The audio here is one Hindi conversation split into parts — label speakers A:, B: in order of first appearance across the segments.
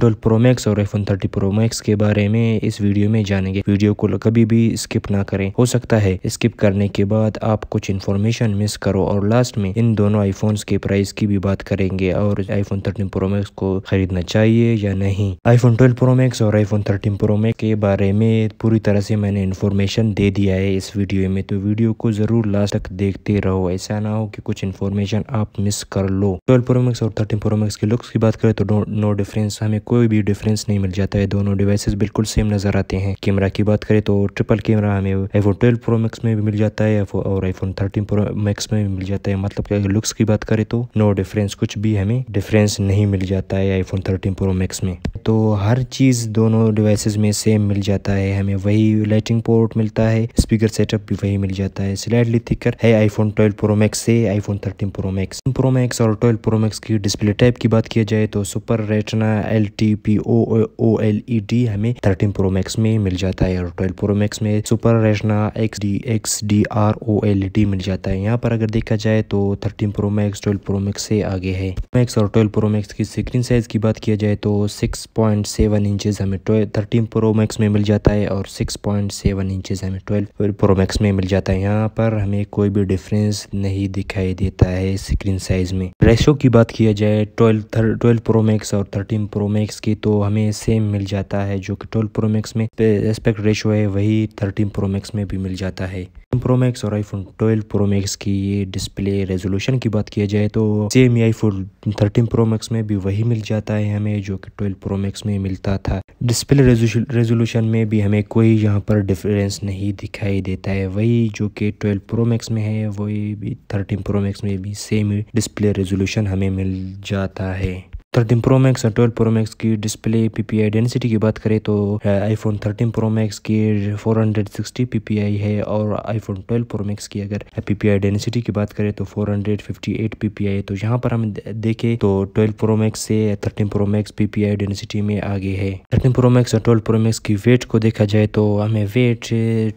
A: ट्वेल्व प्रो मैक्स और आईफोन थर्टी प्रो मैक्स के बारे में इस वीडियो में जानेंगे वीडियो को कभी भी स्किप ना करें हो सकता है स्किप करने के बाद आप कुछ इन्फॉर्मेशन मिस करो और लास्ट में इन दोनों आईफोन्स के प्राइस की भी बात करेंगे और आईफोन थर्टीन प्रो मैक्स को खरीदना चाहिए या नहीं आईफोन ट्वेल्व प्रो मैक्स और आईफोन थर्टीन प्रो मैक्स के बारे में पूरी तरह से मैंने इन्फॉर्मेशन दे दिया है इस वीडियो में तो वीडियो को जरूर लास्ट तक देखते रहो ऐसा ना हो कि कुछ इन्फॉर्मेशन आप मिस कर लो ट्वेल्व प्रो मैक्स और थर्टीन प्रो मैक्स के लुक्स की बात करें तो नो डिफरेंस हमें कोई भी डिफरेंस नहीं मिल जाता है दोनों डिवाइसेस बिल्कुल सेम नज़र आते हैं कैमरा की बात करें तो ट्रिपल कैमरा हमें आईफोन ट्वेल्व प्रो मैक्स में भी मिल जाता है और आईफोन थर्टीन प्रो मैक्स में भी मिल जाता है मतलब लुक्स की बात करें तो नो डिफरेंस कुछ भी हमें डिफरेंस नहीं मिल जाता है आईफोन थर्टीन प्रो मैक्स में तो हर चीज़ दोनों डिवाइसेस में सेम मिल जाता है हमें वही लाइटिंग पोर्ट मिलता है स्पीकर सेटअप भी वही मिल जाता है स्लाइडली थिकर है आईफोन ट्वेल्व प्रो मैक्स से iPhone thirteen pro max pro max और ट्वेल्व प्रो मैक्स की डिस्प्ले टाइप की बात किया जाए तो super retina L T P O O L E D हमें थर्टीन प्रो मैक्स में मिल जाता है और ट्वेल्व प्रो मैक्स में super retina X D X D R O L D मिल जाता है यहाँ पर अगर देखा जाए तो thirteen pro max twelve pro max से आगे है मैक्स और ट्वेल्व प्रो मैक्स की स्क्रीन साइज की बात किया जाए तो सिक्स पॉइंट सेवन इंचज हमें थर्टीन प्रो मैक्स में मिल जाता है और सिक्स पॉइंट सेवन इंचज हमें ट्वेल्व प्रो मैक्स में मिल जाता है यहाँ पर हमें कोई भी डिफरेंस नहीं दिखाई देता है स्क्रीन साइज में रेशो की बात किया जाए ट्वेल्व ट्वेल्व प्रो मैक्स और थर्टीन प्रो मैक्स मैक्स की तो हमें सेम मिल जाता है जो कि ट्वेल्व प्रो मैक्स में एस्पेक्ट रेशो है वही थर्टीन प्रो मैक्स में भी मिल जाता है प्रो मैक्स और आईफोन 12 प्रो मैक्स की ये डिस्प्ले रेजोल्यूशन की बात किया जाए तो सेम ही आईफोन 13 प्रो मैक्स में भी वही मिल जाता है हमें जो कि 12 प्रो मैक्स में मिलता था डिस्प्ले रेजोल्यूशन में भी हमें कोई यहाँ पर डिफरेंस नहीं दिखाई देता है वही जो कि 12 प्रो मैक्स में है वही भी थर्टीन प्रो मैक्स में भी सेम डिस्प्ले रेजोल्यूशन हमें मिल जाता है थर्टीन प्रो मैक्स और ट्वेल्व प्रो मैक्स की डिस्प्ले पीपीआई डेंसिटी की बात करें तो iPhone thirteen pro max की फोर हंड्रेड सिक्सटी पीपीआई है और आईफोन ट्वेल्व प्रो मैक्स की अगर पीपीआई डेंसिटी की बात करें तो four hundred fifty eight P P I है तो यहाँ पर हम देखें तो ट्वेल्व प्रो मैक्स से thirteen pro max PPI density में आगे है थर्टीन प्रो मैक्स और ट्वेल्व प्रो मैक्स की वेट को देखा जाए तो हमें weight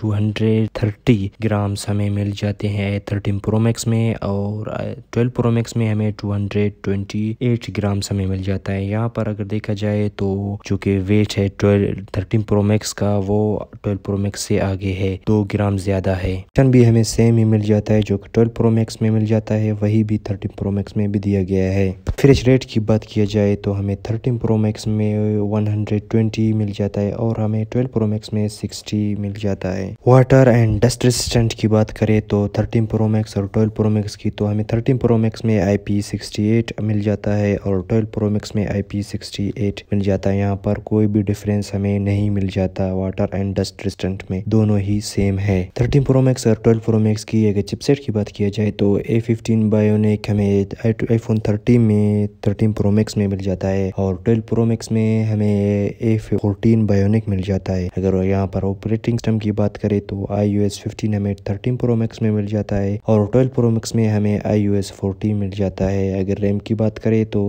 A: two hundred thirty grams हमें मिल जाते हैं थर्टीन प्रो मैक्स में और ट्वेल्व प्रो मैक्स में हमें two hundred twenty eight gram हमें में मिल जाता है यहाँ पर अगर देखा जाए तो जो कि वेट है ट्वेल्व थर्टीन प्रो मैक्स का वो ट्वेल्व प्रो मैक्स से आगे है दो ग्राम ज्यादा है ऑप्शन भी हमें सेम ही मिल जाता है जो कि ट्वेल्व प्रो मैक्स में मिल जाता है वही भी थर्टीन प्रो मैक्स में भी दिया गया है फ्रेश रेट की बात किया जाए तो हमें थर्टीन प्रो मैक्स में वन हंड्रेड ट्वेंटी मिल जाता है और हमें ट्वेल्व प्रो मैक्स में सिक्सटी मिल जाता है वाटर एंड डस्ट रेसिस्टेंट की बात करें तो थर्टीन प्रो मैक्स और ट्वेल्व प्रो मैक्स की तो हमें थर्टीन प्रो मैक्स में आई पी सिक्सटी एट मिल जाता है और ट्वेल्व प्रो प्रोमिक्स में आई पी मिल जाता है यहाँ पर कोई भी डिफरेंस हमें नहीं मिल जाता वाटर एंड डस्ट रेस्टेंट में दोनों ही सेम है थर्टीन प्रो मैक्स और ट्वेल्व प्रो मैक्स की अगर चिपसेट की बात किया जाए तो ए फिफ्टीन बायोनिक हमें आई फोन थर्टीन में थर्टीन प्रो मैक्स में मिल जाता है और ट्वेल्व प्रो मैक्स में हमें ए फोर्टीन बायोनिक मिल जाता है अगर यहाँ पर ऑपरेटिंग सिस्टम की बात करें तो आई यू एस फिफ्टीन हमें थर्टीन प्रो मैक्स में मिल जाता है और ट्वेल्व प्रो मैक्स में हमें आई यू एस फोर्टीन मिल जाता है अगर रैम की बात करें तो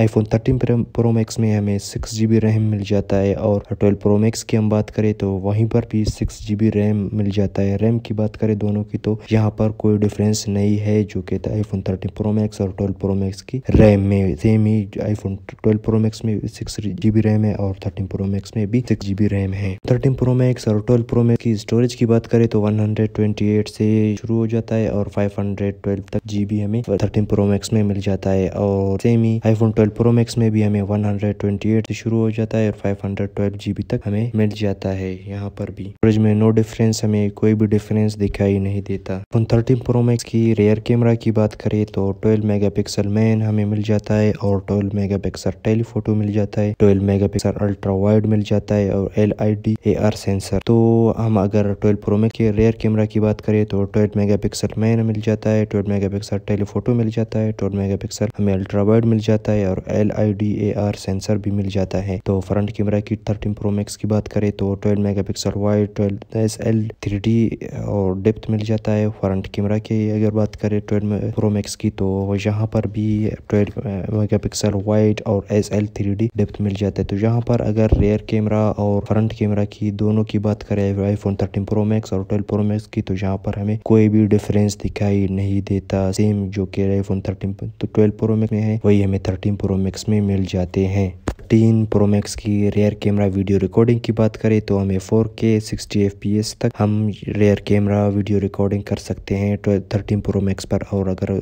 A: आईफोन 13 प्रो मैक्स में हमें सिक्स जी रैम मिल जाता है और ट्वेल्व प्रो मैक्स की हम बात करें तो वहीं पर भी सिक्स जी रैम मिल जाता है रैम की बात करें दोनों की तो यहाँ पर कोई डिफरेंस नहीं है जो कि आईफोन 13 प्रो मैक्स और ट्वेल्व प्रो मैक्स की रैम में सेम ही आईफोन ट्वेल्व प्रो मैक्स में सिक्स जी रैम है और थर्टीन प्रो मैक्स में भी सिक्स जीबी रैम है थर्टीन प्रो मैक्स और ट्वेल्व प्रो मैक्स की स्टोरेज की बात करें तो एट से शुरू हो जाता है और ट्वेल्व तक बी हमें थर्टीन प्रो मैक्स में मिल जाता है और सेम ही आईफोन 12 प्रो मैक्स में भी हमें 128 से शुरू हो जाता है और 512 जीबी तक हमें मिल जाता है यहाँ पर भी स्टोरेज में नो डिफरेंस हमें कोई भी डिफरेंस दिखाई नहीं देता फोन थर्टीन प्रो मैक्स की रेयर कैमरा की बात करें तो ट्वेल्व मेगा मैन हमें मिल जाता है और ट्वेल्व मेगा टेलीफोटो मिल जाता है ट्वेल्व मेगा अल्ट्रा वाइड मिल जाता है और L I D A R sensor तो हम अगर ट्वेल्व प्रो मैक्स के रेयर कैमरा की बात करें तो ट्वेल्व मेगा मैन मिल जाता है ट्वेल्व मेगा टेलीफोटो मिल जाता है ट्वेल्व मेगा हमें अल्ट्रा वाइड मिल जाता है और L I D A R sensor भी मिल जाता है तो फ्रंट कैमरा की थर्टीन प्रो मैक्स की बात करें तो twelve mega pixel wide twelve S L three D और डेप्थ मिल जाता है फ्रंट कैमरा की अगर बात करें ट्वेल्व प्रो मैक्स की तो यहाँ पर भी ट्वेल्व मेगा पिक्सल वाइड और S L three D depth मिल जाता है तो यहाँ पर अगर रेयर कैमरा और फ्रंट कैमरा की दोनों की बात करें आईफोन थर्टीन प्रो मैक्स और ट्वेल्व प्रो मैक्स की तो यहाँ पर हमें कोई भी डिफरेंस दिखाई नहीं देता सेम जो कि आईफोन थर्टीन तो ट्वेल्व प्रो मैक्स में है वही हमें थर्टीन प्रो मैक्स में मिल जाते हैं तीन प्रो मैक्स की रेयर कैमरा वीडियो रिकॉर्डिंग की बात करें तो हमें 4K 60fps तक हम रेयर कैमरा वीडियो रिकॉर्डिंग कर सकते हैं तो 13 प्रो मैक्स पर और अगर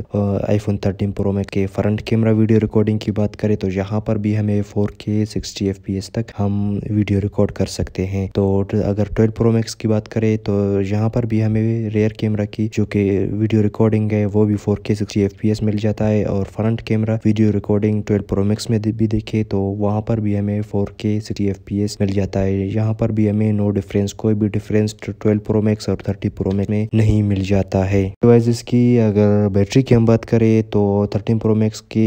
A: आईफोन 13 प्रो मैक्स के फ्रंट कैमरा वीडियो रिकॉर्डिंग की बात करें तो यहाँ पर भी हमें 4K 60fps तक हम वीडियो रिकॉर्ड कर सकते हैं तो अगर ट्वेल्व प्रो मैक्स की बात करें तो यहाँ पर भी हमें रेयर कैमरा की जो कि वीडियो रिकॉर्डिंग है वो भी फोर के मिल जाता है और फ्रंट कैमरा वीडियो रिकॉर्डिंग कीपैड प्रोमैक्स में भी देखें तो वहाँ पर भी हमें four K sixty F P S मिल जाता है यहाँ पर भी हमें नो डिफरेंस कोई भी डिफरेंस ट्वेल्व मैक्स और थर्टी प्रोमैक्स में नहीं मिल जाता है डिवाइस इसकी अगर बैटरी की हम बात करें तो थर्टीन प्रोमैक्स के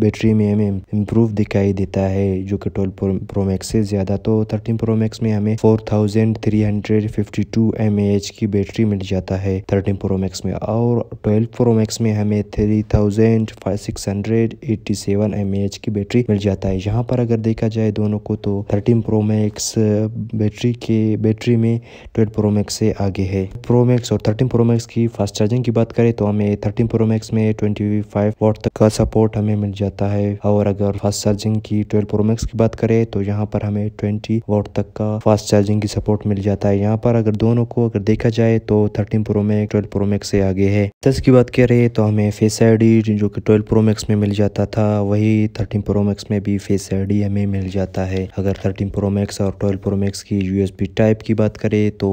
A: बैटरी में हमें इम्प्रूव दिखाई देता है जो कि ट्वेल्व प्रोमैक्स से ज़्यादा तो थर्टीन प्रोमैक्स में हमें four thousand three hundred fifty two M H की बैटरी मिल जाता है थर्टीन प्रोमैक्स में और ट्वेल्व प्रोमैक्स में हमें three thousand six hundred eighty seven H की बैटरी मिल जाता है यहाँ पर अगर देखा जाए दोनों को तो थर्टीन प्रो मैक्स बैटरी के बैटरी में ट्वेल्व प्रो मैक्स से आगे है प्रो मैक्स और थर्टीन प्रो मैक्स की फास्ट चार्जिंग की बात करें तो हमें थर्टीन प्रो मैक्स में ट्वेंटी फाइव वोट तक का सपोर्ट हमें मिल जाता है और अगर फास्ट चार्जिंग की ट्वेल्व प्रो मैक्स की बात करें तो यहाँ पर हमें ट्वेंटी वोट तक का फास्ट चार्जिंग की सपोर्ट मिल जाता है यहाँ पर अगर दोनों को अगर देखा जाए तो thirteen pro max twelve pro max से आगे है दस की बात करें तो हमें फेस आई जो कि ट्वेल्व प्रो मैक्स में मिल जाता था वही ही थर्टीन प्रो मैक्स में भी फेस आई हमें मिल जाता है अगर थर्टीन प्रो मैक्स और ट्वेल्व प्रो मैक्स की यूएसबी टाइप की बात करें तो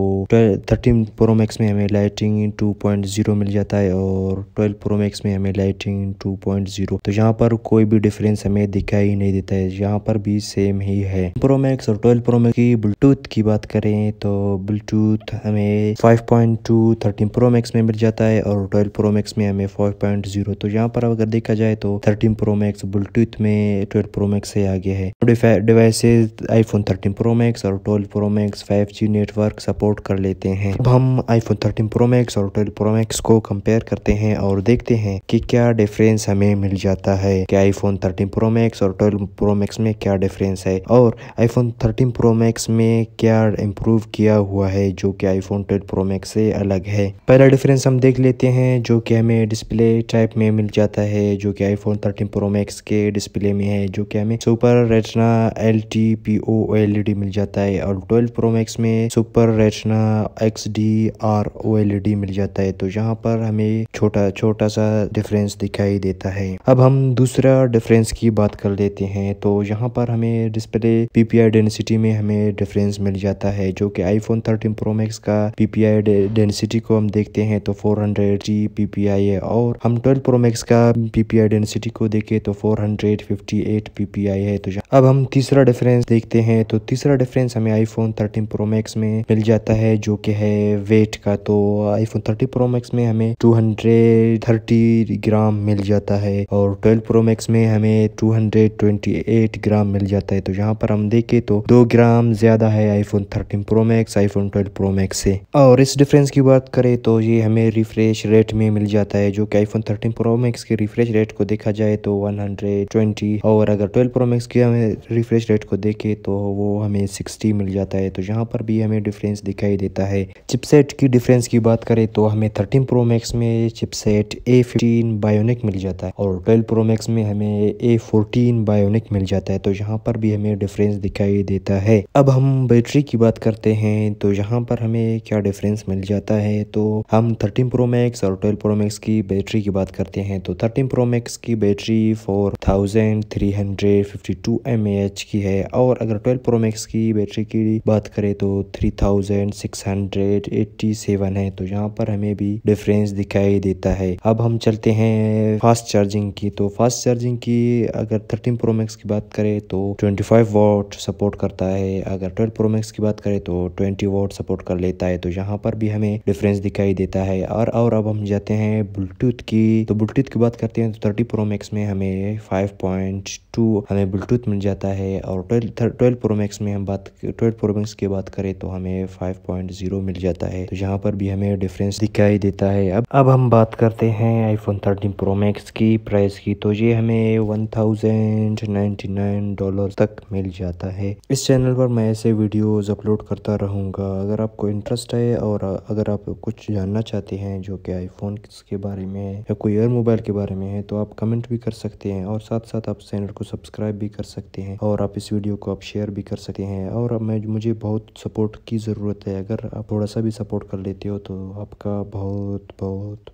A: थर्टीन प्रो मैक्स में हमें लाइटिंग टू पॉइंट जीरो मिल जाता है और ट्वेल्व प्रो मैक्स में हमें लाइटिंग टू पॉइंट जीरो तो यहाँ पर कोई भी डिफरेंस हमें दिखाई नहीं देता है यहाँ पर भी सेम ही है प्रो मैक्स और ट्वेल्व प्रो मैक्स की ब्लूटूथ की बात करें तो ब्लूटूथ हमें five point two thirteen pro max में मिल जाता है और ट्वेल्व प्रो मैक्स में हमें फाइव पॉइंट जीरो तो यहाँ पर अगर देखा जाए तो thirteen pro max blue Bluetooth में ट्वेल्व प्रो मैक्स से आ गया है डिवाइसेस आईफोन 13 प्रो मैक्स और 12 pro max 5G network support कर लेते हैं अब हम आईफोन 13 प्रो मैक्स और 12 प्रो मैक्स को कंपेयर करते हैं और देखते हैं कि क्या डिफरेंस हमें मिल जाता है कि आईफोन 13 प्रो मैक्स और 12 प्रो मैक्स में क्या डिफरेंस है और आईफोन 13 प्रो मैक्स में क्या इम्प्रूव किया हुआ है जो कि आईफोन ट्वेल्व प्रो मैक्स से अलग है पहला डिफरेंस हम देख लेते हैं जो की हमें डिस्प्ले टाइप में मिल जाता है जो कि आईफोन थर्टीन प्रो मैक्स के इसके डिस्प्ले में है जो कि हमें super retina L T P O L E D मिल जाता है और ट्वेल्व प्रो मैक्स में super retina X D R O L E D मिल जाता है तो यहाँ पर हमें छोटा छोटा सा डिफरेंस दिखाई देता है अब हम दूसरा डिफरेंस की बात कर लेते हैं तो यहाँ पर हमें display P P I density में हमें डिफरेंस मिल जाता है जो कि आईफोन थर्टीन प्रो मैक्स का पी पी आई डेंसिटी को हम देखते हैं तो four hundred G P P I है और हम ट्वेल्व प्रो मैक्स का पी पी आई डेंसिटी को देखें तो फोर 458 ppi है तो अब हम तीसरा डिफरेंस देखते हैं तो तीसरा डिफरेंस हमें आईफोन 13 प्रो मैक्स में मिल जाता है जो कि है वेट का तो आईफोन 13 प्रो मैक्स में हमें 230 ग्राम मिल जाता है और 12 प्रो मैक्स में हमें 228 ग्राम मिल जाता है तो यहाँ पर हम देखें तो दो ग्राम ज्यादा है iPhone 13 pro max iPhone 12 pro max से और इस डिफरेंस की बात करें तो ये हमें रिफ्रेश रेट में मिल जाता है जो कि आईफोन थर्टीन प्रो मैक्स के रिफ्रेश रेट को देखा जाए तो वन रेट ट्वेंटी और अगर ट्वेल्व प्रो मैक्स की हमें रिफ्रेश रेट को देखें तो वो हमें सिक्सटी मिल जाता है तो यहाँ पर भी हमें डिफरेंस दिखाई देता है चिपसेट की डिफरेंस की बात करें तो हमें थर्टीन प्रो मैक्स में चिपसेट ए फिफ्टीन बायोनिक मिल जाता है और ट्वेल्व प्रो मैक्स में हमें ए फोर्टीन बायोनिक मिल जाता है तो यहाँ पर भी हमें डिफरेंस दिखाई देता है अब हम बैटरी की बात करते हैं तो यहाँ पर हमें क्या डिफरेंस मिल जाता है तो हम थर्टीन प्रो मैक्स और ट्वेल्व प्रो मैक्स की बैटरी की बात करते हैं तो थर्टीन प्रो मैक्स की battery four thousand three hundred fifty two M H की है और अगर ट्वेल्व प्रो मैक्स की बैटरी की बात करें तो three thousand six hundred eighty seven है तो यहाँ पर हमें भी डिफरेंस दिखाई देता है अब हम चलते हैं फास्ट चार्जिंग की तो फास्ट चार्जिंग की अगर थर्टीन प्रो मैक्स की बात करें तो ट्वेंटी फाइव वॉट सपोर्ट करता है अगर ट्वेल्व प्रो मैक्स की बात करें तो ट्वेंटी वॉट सपोर्ट कर लेता है तो यहाँ पर भी हमें डिफरेंस दिखाई देता है और और अब हम जाते हैं ब्लूटूथ की तो ब्लूटूथ की बात करते हैं तो थर्टी प्रो मैक्स में हमें Five point. टू हमें ब्लूटूथ मिल जाता है और ट्वेल्व ट्वेल्व प्रो मैक्स में हम बात ट्वेल्व प्रो मैक्स की बात करें तो हमें फाइव पॉइंट जीरो मिल जाता है तो यहाँ पर भी हमें डिफरेंस दिखाई देता है अब अब हम बात करते हैं आईफोन थर्टीन प्रो मैक्स की प्राइस की तो ये हमें one thousand ninety nine dollar तक मिल जाता है इस चैनल पर मैं ऐसे वीडियोज अपलोड करता रहूँगा अगर आपको इंटरेस्ट है और अगर आप कुछ जानना चाहते हैं जो कि आईफोन के बारे में या कोई और मोबाइल के बारे में है तो आप कमेंट भी कर सकते हैं और साथ साथ आप चैनल को सब्सक्राइब भी कर सकते हैं और आप इस वीडियो को आप शेयर भी कर सकते हैं और मैं मुझे बहुत सपोर्ट की ज़रूरत है अगर आप थोड़ा सा भी सपोर्ट कर लेते हो तो आपका बहुत बहुत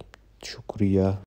A: शुक्रिया